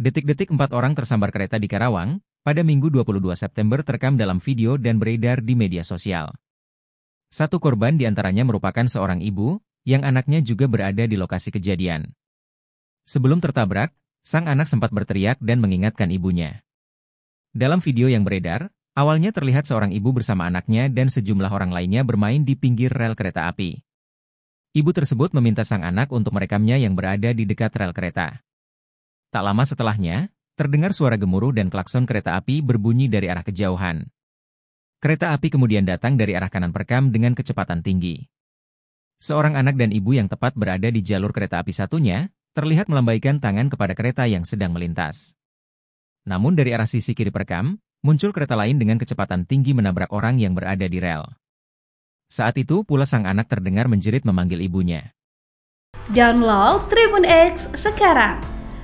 Detik-detik empat orang tersambar kereta di Karawang, pada Minggu 22 September terekam dalam video dan beredar di media sosial. Satu korban diantaranya merupakan seorang ibu, yang anaknya juga berada di lokasi kejadian. Sebelum tertabrak, sang anak sempat berteriak dan mengingatkan ibunya. Dalam video yang beredar, awalnya terlihat seorang ibu bersama anaknya dan sejumlah orang lainnya bermain di pinggir rel kereta api. Ibu tersebut meminta sang anak untuk merekamnya yang berada di dekat rel kereta. Tak lama setelahnya, terdengar suara gemuruh dan klakson kereta api berbunyi dari arah kejauhan. Kereta api kemudian datang dari arah kanan perkam dengan kecepatan tinggi. Seorang anak dan ibu yang tepat berada di jalur kereta api satunya, terlihat melambaikan tangan kepada kereta yang sedang melintas. Namun dari arah sisi kiri perkam muncul kereta lain dengan kecepatan tinggi menabrak orang yang berada di rel. Saat itu pula sang anak terdengar menjerit memanggil ibunya. Download Tribun X sekarang